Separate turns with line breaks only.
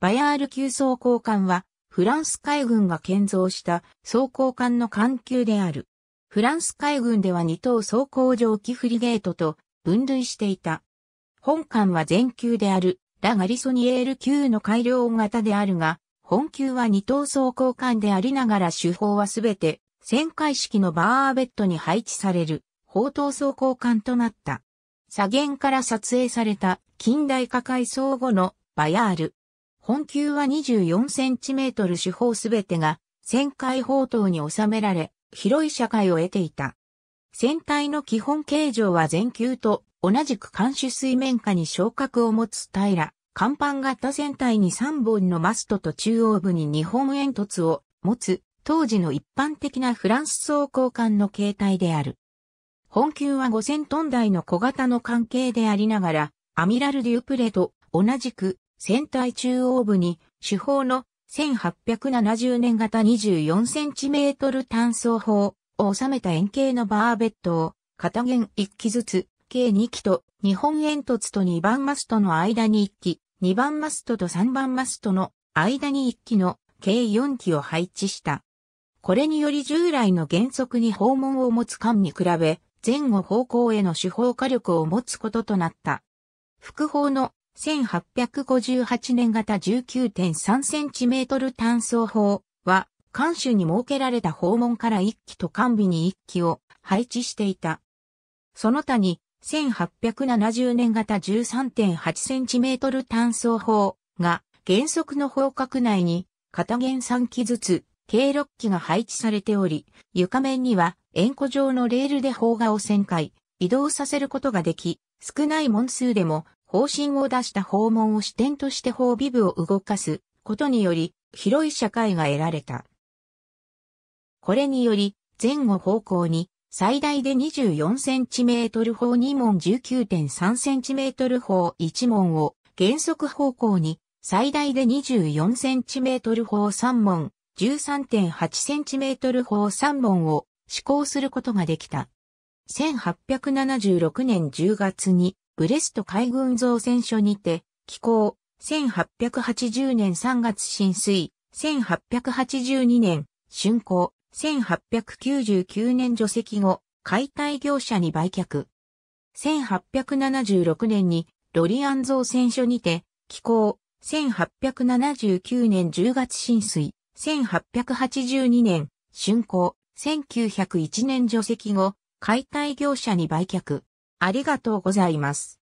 バヤール級装甲艦は、フランス海軍が建造した装甲艦の艦級である。フランス海軍では2等装甲蒸気フリゲートと分類していた。本艦は全級である、ラガリソニエール級の改良型であるが、本級は2等装甲艦でありながら手法はすべて旋回式のバーベットに配置される、砲塔装甲艦となった。左舷から撮影された近代化改装後のバヤール。本球は2 4トル四方すべてが旋回砲塔に収められ、広い社会を得ていた。船体の基本形状は全球と同じく監視水面下に昇格を持つ平ら、甲板型船体に3本のマストと中央部に2本煙突を持つ、当時の一般的なフランス装甲艦の形態である。本級は5000トン台の小型の関係でありながら、アミラル・デュプレと同じく船体中央部に、主砲の1870年型 24cm 単装砲を収めた円形のバーベットを、片弦1機ずつ、計2機と、日本煙突と2番マストの間に1機、2番マストと3番マストの間に1機の計4機を配置した。これにより従来の原則に訪問を持つ艦に比べ、前後方向への手法火力を持つこととなった。副砲の1858年型 19.3cm 単装法は、監守に設けられた訪問から1機と完備に1機を配置していた。その他に、1870年型 13.8cm 単装法が原則の砲角内に片弦3機ずつ計6機が配置されており、床面には円弧状のレールで砲画を旋回、移動させることができ、少ない門数でも方針を出した訪問を視点として法備部を動かすことにより、広い社会が得られた。これにより、前後方向に最大で 24cm 砲2門 19.3cm 法1門を原則方向に最大で 24cm 砲3門 13.8cm 法3門を施行することができた。1876年10月にブレスト海軍造船所にて、寄港、1880年3月浸水、1882年、竣工、1899年除籍後、解体業者に売却。1876年にロリアン造船所にて、寄港、1879年10月浸水、1882年、竣工、1901年除籍後、解体業者に売却。ありがとうございます。